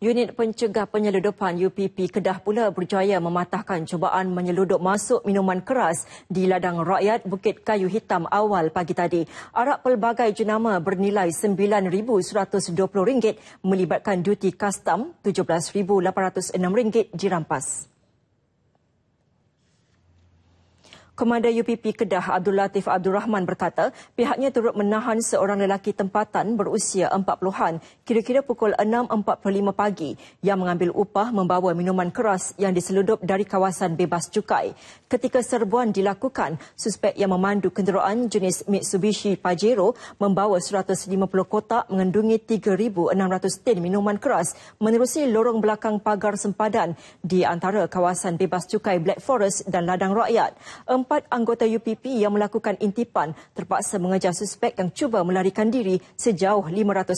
Unit Pencegah Penyeludupan UPP Kedah pula berjaya mematahkan cubaan menyeludup masuk minuman keras di ladang rakyat Bukit Kayu Hitam awal pagi tadi. Arak pelbagai jenama bernilai RM9,120 melibatkan duti custom RM17,806 dirampas. Komander UPP Kedah Abdul Latif Abdul Rahman berkata pihaknya turut menahan seorang lelaki tempatan berusia 40-an kira-kira pukul 6.45 pagi yang mengambil upah membawa minuman keras yang diseludup dari kawasan bebas cukai. Ketika serbuan dilakukan, suspek yang memandu kenderaan jenis Mitsubishi Pajero membawa 150 kotak mengandungi 3,600 tin minuman keras menerusi lorong belakang pagar sempadan di antara kawasan bebas cukai Black Forest dan Ladang Rakyat empat anggota UPP yang melakukan intipan terpaksa mengejar suspek yang cuba melarikan diri sejauh 500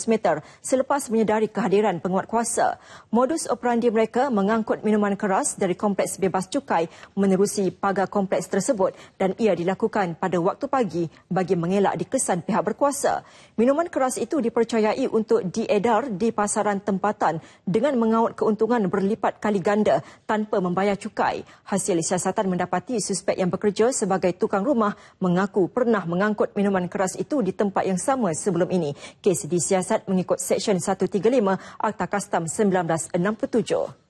meter selepas menyedari kehadiran penguat kuasa. Modus operandi mereka mengangkut minuman keras dari kompleks bebas cukai menerusi pagar kompleks tersebut dan ia dilakukan pada waktu pagi bagi mengelak dikesan pihak berkuasa. Minuman keras itu dipercayai untuk diedar di pasaran tempatan dengan mengaut keuntungan berlipat kali ganda tanpa membayar cukai. Hasil siasatan mendapati suspek yang bekerja bekerja sebagai tukang rumah mengaku pernah mengangkut minuman keras itu di tempat yang sama sebelum ini. Kes disiasat mengikut Seksyen 135 Akta Kastam 1967.